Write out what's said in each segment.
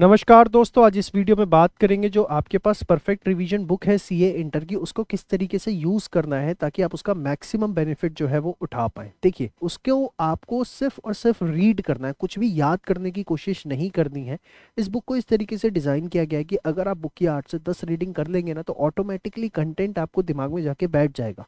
नमस्कार दोस्तों आज इस वीडियो में बात करेंगे जो आपके पास परफेक्ट रिवीजन बुक है सीए इंटर की उसको किस तरीके से यूज करना है ताकि आप उसका मैक्सिमम बेनिफिट जो है वो उठा पाए देखिए उसको आपको सिर्फ और सिर्फ रीड करना है कुछ भी याद करने की कोशिश नहीं करनी है इस बुक को इस तरीके से डिजाइन किया गया है कि अगर आप बुक की आठ से दस रीडिंग कर लेंगे ना तो ऑटोमेटिकली कंटेंट आपको दिमाग में जाके बैठ जाएगा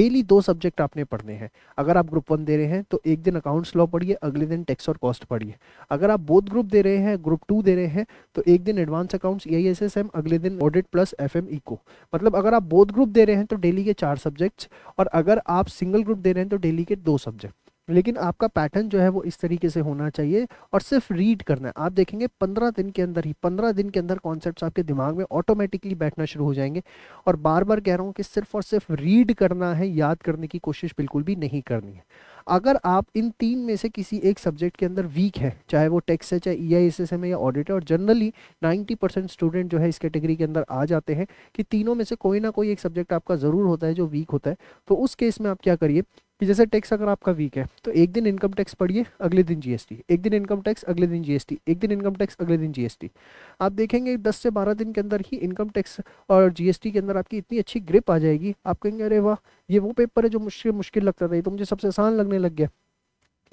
डेली दो सब्जेक्ट आपने पढ़ने हैं अगर आप ग्रुप वन दे रहे हैं तो एक दिन अकाउंट्स लॉ पढ़िए अगले दिन टैक्स और कॉस्ट पढ़िए अगर आप बोथ ग्रुप दे रहे हैं ग्रुप टू दे रहे हैं तो एक दिन एडवांस अकाउंट्स ई आई अगले दिन audit plus F M eco मतलब अगर आप बोध ग्रुप दे रहे हैं तो डेली के चार सब्जेक्ट्स और अगर आप सिंगल ग्रुप दे रहे हैं तो डेली के दो सब्जेक्ट लेकिन आपका पैटर्न जो है वो इस तरीके से होना चाहिए और सिर्फ रीड करना है आप देखेंगे पंद्रह दिन के अंदर ही पंद्रह दिन के अंदर कॉन्सेप्ट आपके दिमाग में ऑटोमेटिकली बैठना शुरू हो जाएंगे और बार बार कह रहा हूँ कि सिर्फ और सिर्फ रीड करना है याद करने की कोशिश बिल्कुल भी नहीं करनी है अगर आप इन तीन में से किसी एक सब्जेक्ट के अंदर वीक है चाहे वो e टेक्स है चाहे E I S S M है या ऑडिट है और जनरली 90 परसेंट स्टूडेंट जो है इस कैटेगरी के अंदर आ जाते हैं कि तीनों में से कोई ना कोई एक सब्जेक्ट आपका ज़रूर होता है जो वीक होता है तो उस केस में आप क्या करिए कि जैसे टैक्स अगर आपका वीक है तो एक दिन इनकम टैक्स पढ़िए अगले दिन जीएसटी एक दिन इनकम टैक्स अगले दिन जीएसटी एक दिन इनकम टैक्स अगले दिन जीएसटी आप देखेंगे दस से बारह दिन के अंदर ही इनकम टैक्स और जीएसटी के अंदर आपकी इतनी अच्छी ग्रिप आ जाएगी आप कहेंगे अरे वाह ये वो पेपर है जो मुश्किल मुश्किल लगता था ये तो मुझे सबसे आसान लगने लग गया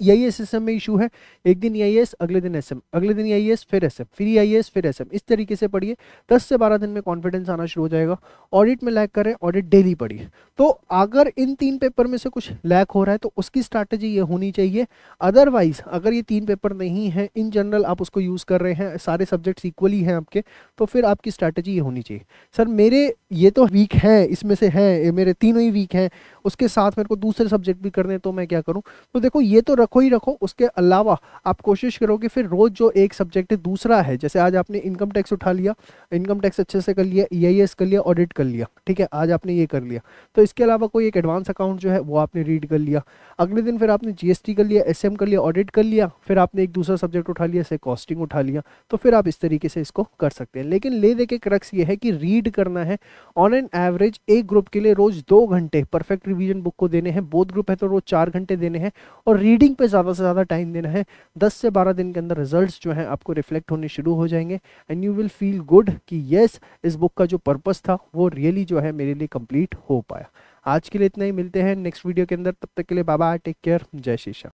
यही e एस में इशू है एक दिन ई e अगले दिन एस अगले दिन ई e फिर एस फिर ई फिर एस इस तरीके से पढ़िए दस से बारह दिन में कॉन्फिडेंस आना शुरू हो जाएगा ऑडिट में लैक करें ऑडिट डेली पढ़िए तो अगर इन तीन पेपर में से कुछ लैक हो रहा है तो उसकी स्ट्रैटेजी ये होनी चाहिए अदरवाइज अगर ये तीन पेपर नहीं है इन जनरल आप उसको यूज़ कर रहे हैं सारे सब्जेक्ट्स इक्वली हैं आपके तो फिर आपकी स्ट्रैटेजी ये होनी चाहिए सर मेरे ये तो वीक है इसमें से है मेरे तीनों ही वीक हैं उसके साथ मेरे को दूसरे सब्जेक्ट भी करने तो मैं क्या करूँ तो देखो ये तो रखो रखो ही रखो उसके अलावा आप कोशिश करो कि फिर रोज़ जो एक सब्जेक्ट दूसरा है जैसे आज आपने इनकम टैक्स उठा लिया इनकम टैक्स अच्छे से कर लिया ई e कर लिया ऑडिट कर लिया ठीक है आज आपने ये कर लिया तो इसके अलावा कोई एक एडवांस अकाउंट जो है वो आपने रीड कर लिया अगले दिन फिर आपने जी कर लिया एस कर लिया ऑडिट कर लिया फिर आपने एक दूसरा सब्जेक्ट उठा लिया से कॉस्टिंग उठा लिया तो फिर आप इस तरीके से इसको कर सकते हैं लेकिन ले दे के क्रक्स ये है कि रीड करना है ऑन एन एवरेज एक ग्रुप के लिए रोज़ दो घंटे परफेक्ट रिविजन बुक को देने हैं बोध ग्रुप है तो रोज़ चार घंटे देने हैं और रीडिंग ट्रेनिंग पे ज़्यादा से ज़्यादा टाइम देना है दस से बारह दिन के अंदर रिजल्ट्स जो हैं आपको रिफ्लेक्ट होने शुरू हो जाएंगे and you will feel good कि येस इस बुक का जो पर्पस था वो रियली जो है मेरे लिए कंप्लीट हो पाया आज के लिए इतना ही मिलते हैं नेक्स्ट वीडियो के अंदर तब तक के लिए बाबा टेक केयर जय शीशा